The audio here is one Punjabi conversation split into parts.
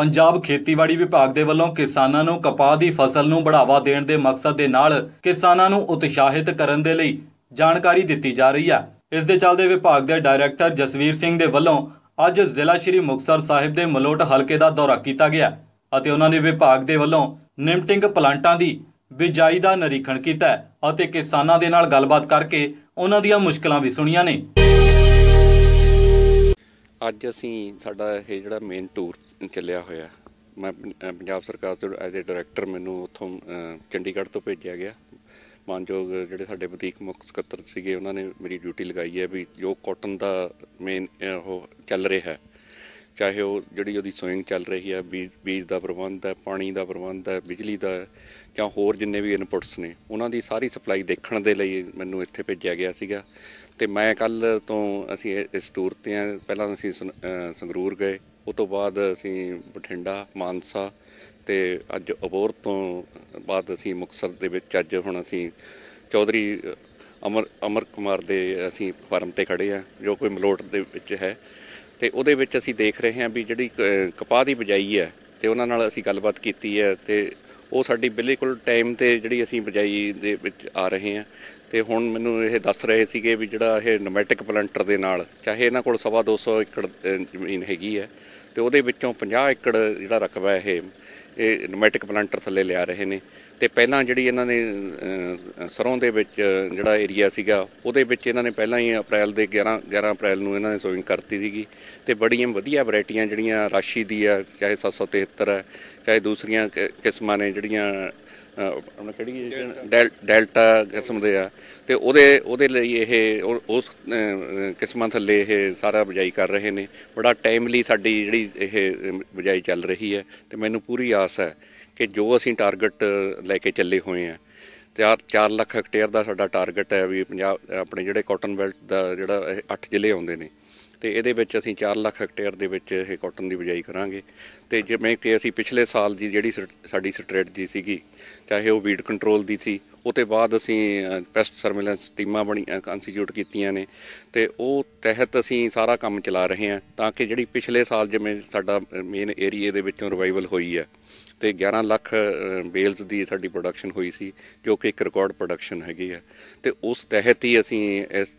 ਪੰਜਾਬ ਖੇਤੀਬਾੜੀ ਵਿਭਾਗ ਦੇ ਵੱਲੋਂ ਕਿਸਾਨਾਂ ਨੂੰ ਕਪਾਹ ਦੀ ਫਸਲ ਨੂੰ ਬੜਾਵਾ ਦੇਣ ਦੇ ਮਕਸਦ ਦੇ ਨਾਲ ਕਿਸਾਨਾਂ ਨੂੰ ਉਤਸ਼ਾਹਿਤ ਕਰਨ ਦੇ ਲਈ ਜਾਣਕਾਰੀ ਦਿੱਤੀ ਜਾ ਰਹੀ ਹੈ ਇਸ ਦੇ ਚੱਲਦੇ ਵਿਭਾਗ ਦੇ ਡਾਇਰੈਕਟਰ ਜਸਵੀਰ ਸਿੰਘ ਦੇ ਵੱਲੋਂ ਅੱਜ ਜ਼ਿਲ੍ਹਾ ਸ਼੍ਰੀ ਮੁਕਤਸਰ ਸਾਹਿਬ ਦੇ ਮਲੋਟ ਹਲਕੇ ਦਾ ਦੌਰਾ ਕੀਤਾ ਗਿਆ ਅਤੇ ਉਹਨਾਂ ਨੇ ਵਿਭਾਗ ਦੇ ਵੱਲੋਂ ਨਿਮਟਿੰਗ ਪਲਾਂਟਾਂ ਦੀ ਬਿਜਾਈ ਦਾ ਨਿਰੀਖਣ ਕੀਤਾ ਅਤੇ ਕਿਸਾਨਾਂ ਦੇ ਨਾਲ ਗੱਲਬਾਤ ਕਰਕੇ ਉਹਨਾਂ ਦੀਆਂ ਮੁਸ਼ਕਲਾਂ ਵੀ ਸੁਣੀਆਂ ਨੇ ਅੱਜ ਅਸੀਂ ਸਾਡਾ ਇਹ ਜਿਹੜਾ ਮੇਨ ਟੂਰ ਚੱਲਿਆ ਹੋਇਆ ਮੈਂ ਪੰਜਾਬ ਸਰਕਾਰ ਤੋਂ ਐਜ਼ ਅ ਡਾਇਰੈਕਟਰ ਮੈਨੂੰ ਉੱਥੋਂ ਚੰਡੀਗੜ੍ਹ ਤੋਂ ਭੇਜਿਆ ਗਿਆ ਮਾਨਯੋਗ ਜਿਹੜੇ ਸਾਡੇ ਬਤੀਕ ਮੁੱਖ ਸਕੱਤਰ ਸੀਗੇ ਉਹਨਾਂ ਨੇ ਮੇਰੀ ਡਿਊਟੀ ਲਗਾਈ ਹੈ ਵੀ ਜੋ ਕਾਟਨ ਦਾ ਮੇਨ ਉਹ ਚੱਲ ਰਿਹਾ ਹੈ ਚਾਹੇ ਉਹ ਜਿਹੜੀ ਉਹਦੀ ਸੋਇੰਗ ਚੱਲ ਰਹੀ ਹੈ ਬੀਜ ਬੀਜ ਦਾ ਪ੍ਰਬੰਧ ਹੈ ਪਾਣੀ ਦਾ ਪ੍ਰਬੰਧ ਹੈ ਬਿਜਲੀ ਦਾ ਜਾਂ ਹੋਰ ਜਿੰਨੇ ਵੀ ਇਨਪੁਟਸ ਨੇ ਉਹਨਾਂ ਦੀ ਸਾਰੀ ਸਪਲਾਈ ਦੇਖਣ ਦੇ ਲਈ ਮੈਨੂੰ ਇੱਥੇ ਭੇਜਿਆ ਗਿਆ ਸੀਗਾ ਤੇ ਮੈਂ ਕੱਲ ਤੋਂ ਅਸੀਂ ਇਸ ਟੂਰ ਤੇ ਆ ਪਹਿਲਾਂ ਅਸੀਂ ਸੰਗਰੂਰ ਗਏ ਉਹ ਤੋਂ ਬਾਅਦ ਅਸੀਂ ਬਠਿੰਡਾ ਮਾਨਸਾ ਤੇ ਅੱਜ ਅਬੋਰ ਤੋਂ ਬਾਅਦ ਅਸੀਂ ਮੁਕਸਰ ਦੇ ਵਿੱਚ ਅੱਜ ਹੁਣ ਅਸੀਂ ਚੌਧਰੀ ਅਮਰ ਅਮਰ ਕੁਮਾਰ ਦੇ ਅਸੀਂ ਫਾਰਮ ਤੇ ਖੜੇ ਆ ਜੋ ਕੋਈ ਮਲੋਟ ਦੇ ਵਿੱਚ ਹੈ ਤੇ ਉਹਦੇ ਵਿੱਚ ਅਸੀਂ ਦੇਖ ਰਹੇ ਹਾਂ ਵੀ ਜਿਹੜੀ ਕਪਾਹ ਦੀ ਬਜਾਈ ਹੈ ਤੇ ਉਹਨਾਂ ਨਾਲ ਅਸੀਂ ਗੱਲਬਾਤ ਕੀਤੀ ਹੈ ਤੇ ਉਹ ਸਾਡੀ ਬਿਲਕੁਲ ਟਾਈਮ ਤੇ ਜਿਹੜੀ ਅਸੀਂ ਬਜਾਈ ਦੇ ਵਿੱਚ ਆ ਰਹੇ ਹਾਂ ਤੇ ਹੁਣ ਮੈਨੂੰ ਇਹ ਦੱਸ ਰਹੇ ਸੀਗੇ ਵੀ ਜਿਹੜਾ ਇਹ ਨੋਮੈਟਿਕ ਪਲੈਂਟਰ ਦੇ ਨਾਲ ਚਾਹੇ ਇਹਨਾਂ ਕੋਲ 250 ਏਕੜ ਜ਼ਮੀਨ ਹੈਗੀ ਹੈ ਤੇ ਉਹਦੇ ਵਿੱਚੋਂ 50 ਏਕੜ ਜਿਹੜਾ ਰਕਬਾ ਇਹ ਇਹ ਨਮੈਟਿਕ ਪਲਾਂਟਰ ਥੱਲੇ ਲਿਆ ਰਹੇ ਨੇ ਤੇ ਪਹਿਲਾਂ ਜਿਹੜੀ ਇਹਨਾਂ ਨੇ ਸਰੋਂ ਦੇ ਵਿੱਚ ਜਿਹੜਾ ਏਰੀਆ ਸੀਗਾ ਉਹਦੇ ਵਿੱਚ ਇਹਨਾਂ ਨੇ ਪਹਿਲਾਂ ਹੀ ਅਪ੍ਰੈਲ ਦੇ 11 11 ਅਪ੍ਰੈਲ ਨੂੰ ਇਹਨਾਂ ਨੇ ਸੋਇੰਗ ਕਰਤੀ ਸੀਗੀ ਤੇ ਬੜੀਆਂ ਵਧੀਆ ਵੈਰਾਈਟੀਆਂ ਜਿਹੜੀਆਂ ਰਾਸ਼ੀ ਦੀ ਆ ਚਾਹੇ 773 ਹੈ ਚਾਹੇ ਦੂਸਰੀਆਂ ਕਿਸਮਾਂ ਨੇ ਜਿਹੜੀਆਂ ਆਪਣਾ ਕਿਹੜੀ ਡੈਲਟਾ ਕਿਸਮ ਦੇ ਆ ਤੇ ਉਹਦੇ ਉਹਦੇ ਲਈ ਇਹ ਉਸ ਕਿਸਮਾਂ ਥੱਲੇ ਇਹ ਸਾਰਾ ਬਜਾਈ ਕਰ ਰਹੇ ਨੇ ਬੜਾ ਟਾਈਮਲੀ ਸਾਡੀ ਜਿਹੜੀ ਇਹ ਬਜਾਈ ਚੱਲ ਰਹੀ ਹੈ ਤੇ ਮੈਨੂੰ ਪੂਰੀ ਆਸ ਹੈ ਕਿ ਜੋ ਅਸੀਂ ਟਾਰਗੇਟ ਲੈ ਕੇ ਚੱਲੇ ਹੋਏ ਆ 4 ਲੱਖ ਹੈਕਟੇਅਰ ਦਾ ਸਾਡਾ ਟਾਰਗੇਟ ਹੈ ਵੀ ਪੰਜਾਬ ਆਪਣੇ ਜਿਹੜੇ ਕਾਟਨ ਬੈਲਟ ਦਾ ਜਿਹੜਾ 8 ਜ਼ਿਲ੍ਹੇ ਆਉਂਦੇ ਨੇ ਤੇ ਇਹਦੇ ਵਿੱਚ ਅਸੀਂ 4 ਲੱਖ ਹੈਕਟੇਅਰ ਦੇ ਵਿੱਚ ਇਹ ਕਾਟਨ ਦੀ ਬਿਜਾਈ ਕਰਾਂਗੇ ਤੇ ਜਿਵੇਂ ਕਿ ਅਸੀਂ ਪਿਛਲੇ ਸਾਲ ਦੀ ਜਿਹੜੀ ਸਾਡੀ ਸਟ੍ਰੈਟਜੀ ਸੀਗੀ ਚਾਹੇ ਉਹ ਵੀਡ ਕੰਟਰੋਲ ਦੀ ਸੀ ਉਹ ਬਾਅਦ ਅਸੀਂ ਪੈਸਟ ਸਰਵੇਲੈਂਸ ਟੀਮਾਂ ਬਣੀ ਇੰਸਟੀਚਿਊਟ ਕੀਤੀਆਂ ਨੇ ਤੇ ਉਹ ਤਹਿਤ ਅਸੀਂ ਸਾਰਾ ਕੰਮ ਚਲਾ ਰਹੇ ਹਾਂ ਤਾਂ ਕਿ ਜਿਹੜੀ ਪਿਛਲੇ ਸਾਲ ਜਿਵੇਂ ਸਾਡਾ ਮੇਨ ਏਰੀਆ ਦੇ ਵਿੱਚੋਂ ਰਿਵਾਈਵਲ ਹੋਈ ਹੈ ਤੇ 11 ਲੱਖ ਬੇਲਸ ਦੀ ਸਾਡੀ ਪ੍ਰੋਡਕਸ਼ਨ ਹੋਈ ਸੀ ਜੋ ਕਿ ਇੱਕ ਰਿਕਾਰਡ ਪ੍ਰੋਡਕਸ਼ਨ ਹੈਗੀ ਹੈ ਤੇ ਉਸ ਤਹਿਤ ਹੀ ਅਸੀਂ ਇਸ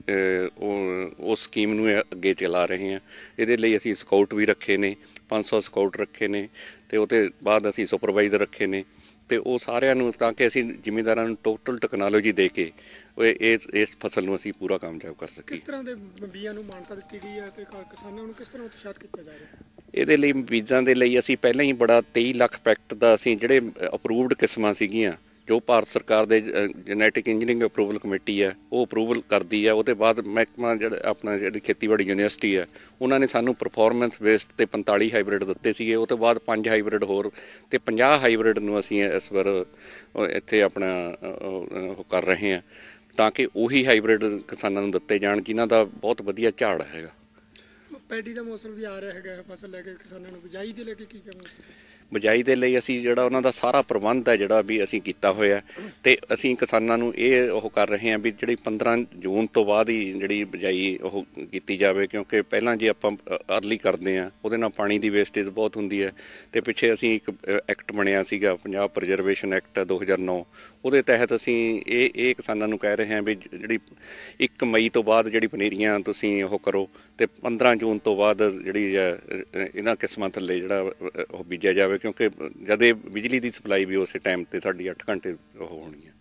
ਉਸ ਸਕੀਮ ਨੂੰ ਅੱਗੇ ਚਲਾ ਰਹੇ ਹਾਂ ਇਹਦੇ ਲਈ ਅਸੀਂ ਸਕਾਊਟ ਵੀ ਰੱਖੇ ਨੇ 500 ਸਕਾਊਟ ਰੱਖੇ ਨੇ ਤੇ ਉਹਦੇ ਬਾਅਦ ਅਸੀਂ ਸੁਪਰਵਾਈਜ਼ਰ ਰੱਖੇ ਨੇ ਤੇ ਉਹ ਸਾਰਿਆਂ ਨੂੰ ਤਾਂ ਕਿ ਅਸੀਂ ਜ਼ਿਮੀਂਦਾਰਾਂ ਨੂੰ ਟੋਟਲ ਟੈਕਨੋਲੋਜੀ ਦੇ ਕੇ ਉਹ ਇਸ ਇਸ ਫਸਲ ਨੂੰ ਅਸੀਂ ਪੂਰਾ ਕਾਮਯਾਬ ਕਰ ਸਕੀਏ ਕਿਸ ਤਰ੍ਹਾਂ ਦੇ ਬੀਜਾਂ ਨੂੰ ਮਾਨਤਾ ਦਿੱਤੀ ਗਈ ਹੈ ਤੇ ਕਿਸਾਨਾਂ ਨੂੰ ਕਿਸ ਤਰ੍ਹਾਂ ਉਤਸ਼ਾਹਿਤ ਕੀਤਾ ਜਾ ਰਿਹਾ ਇਹਦੇ ਲਈ ਬੀਜਾਂ ਦੇ ਲਈ ਅਸੀਂ ਪਹਿਲਾਂ ਹੀ ਬੜਾ 23 ਲੱਖ ਪੈਕਟ ਦਾ ਅਸੀਂ ਜਿਹੜੇ ਅਪਰੂਵਡ ਕਿਸਮਾਂ ਸੀਗੀਆਂ ਜੋ ਭਾਰਤ ਸਰਕਾਰ ਦੇ ਜੈਨੇਟਿਕ ਇੰਜੀਨੀਅਰਿੰਗ ਅਪਰੂਵਲ ਕਮੇਟੀ ਹੈ ਉਹ ਅਪਰੂਵਲ ਕਰਦੀ ਹੈ ਉਹਦੇ ਬਾਅਦ ਮਹਿਕਮਾ ਜਿਹੜਾ ਆਪਣਾ ਜਿਹੜੀ ਖੇਤੀਬਾੜੀ ਯੂਨੀਵਰਸਿਟੀ ਹੈ ਉਹਨਾਂ ਨੇ ਸਾਨੂੰ ਪਰਫਾਰਮੈਂਸ ਬੇਸਡ ਤੇ 45 ਹਾਈਬ੍ਰਿਡ ਦਿੱਤੇ ਸੀਗੇ ਉਹ ਤੋਂ ਬਾਅਦ 5 ਹਾਈਬ੍ਰਿਡ ਹੋਰ ਤੇ 50 ਹਾਈਬ੍ਰਿਡ ਨੂੰ ਅਸੀਂ ਇਸ ਵਾਰ ਇੱਥੇ ਆਪਣਾ ਕਰ ਰਹੇ ਹਾਂ ਤਾਂ ਕਿ ਉਹੀ ਹਾਈਬ੍ਰਿਡ ਕਿਸਾਨਾਂ ਨੂੰ ਦਿੱਤੇ ਜਾਣ ਜਿਨ੍ਹਾਂ ਦਾ ਬਹੁਤ ਵਧੀਆ ਝਾੜ ਹੈਗਾ ਪੈਡੀ ਦਾ ਮੌਸਮ ਵੀ ਆ ਰਿਹਾ ਹੈਗਾ ਫਸਲ ਲੈ ਕੇ ਕਿਸਾਨਾਂ ਨੂੰ ਬਿਜਾਈ ਦੇ ਲੈ ਕੇ ਕੀ ਕਰਨਾ ਬਜਾਈ ਦੇ ਲਈ ਅਸੀਂ ਜਿਹੜਾ ਉਹਨਾਂ ਦਾ ਸਾਰਾ ਪ੍ਰਬੰਧ ਹੈ ਜਿਹੜਾ ਵੀ ਅਸੀਂ ਕੀਤਾ ਹੋਇਆ ਤੇ ਅਸੀਂ ਕਿਸਾਨਾਂ ਨੂੰ ਇਹ ਉਹ ਕਰ ਰਹੇ ਹਾਂ ਵੀ ਜਿਹੜੀ 15 ਜੂਨ ਤੋਂ ਬਾਅਦ ਹੀ ਜਿਹੜੀ ਬਜਾਈ ਉਹ ਕੀਤੀ ਜਾਵੇ ਕਿਉਂਕਿ ਪਹਿਲਾਂ ਜੇ ਆਪਾਂ ਅਰਲੀ ਕਰਦੇ ਆ ਉਹਦੇ ਨਾਲ ਪਾਣੀ ਦੀ ਵੇਸਟੇਜ ਬਹੁਤ ਹੁੰਦੀ ਹੈ ਤੇ ਪਿੱਛੇ ਅਸੀਂ ਇੱਕ ਐਕਟ ਬਣਿਆ ਸੀਗਾ ਪੰਜਾਬ ਪ੍ਰੀਜ਼ਰਵੇਸ਼ਨ ਐਕਟ 2009 ਉਹਦੇ ਤਹਿਤ ਅਸੀਂ ਇਹ ਇਹ ਕਿਸਾਨਾਂ ਨੂੰ ਕਹਿ ਰਹੇ ਹਾਂ ਵੀ ਜਿਹੜੀ 1 ਮਈ ਤੋਂ ਬਾਅਦ ਜਿਹੜੀ ਪਨੀਰੀਆਂ ਤੁਸੀਂ ਉਹ ਕਰੋ ਤੇ 15 ਜੂਨ ਤੋਂ ਬਾਅਦ ਜਿਹੜੀ ਇਹਨਾਂ ਕਿਸਮਾਂ ਥੱਲੇ ਜਿਹੜਾ ਉਹ ਬੀਜਿਆ ਜਾਵੇ ਕਿਉਂਕਿ ਜਦ ਇਹ ਬਿਜਲੀ ਦੀ ਸਪਲਾਈ ਵੀ ਉਸੇ ਟਾਈਮ ਤੇ ਸਾਡੀ 8 ਘੰਟੇ ਉਹ ਹੋਣੀ ਹੈ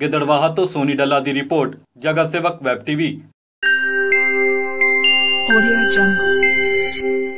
ਗਿੱਦੜਵਾਹਾ ਤੋਂ ਸੋਨੀ ਡੱਲਾ ਦੀ ਰਿਪੋਰਟ ਜਗਤ ਸੇਵਕ ਵੈਬ ਟੀਵੀ ਆਡੀਓ ਜੰਗਲ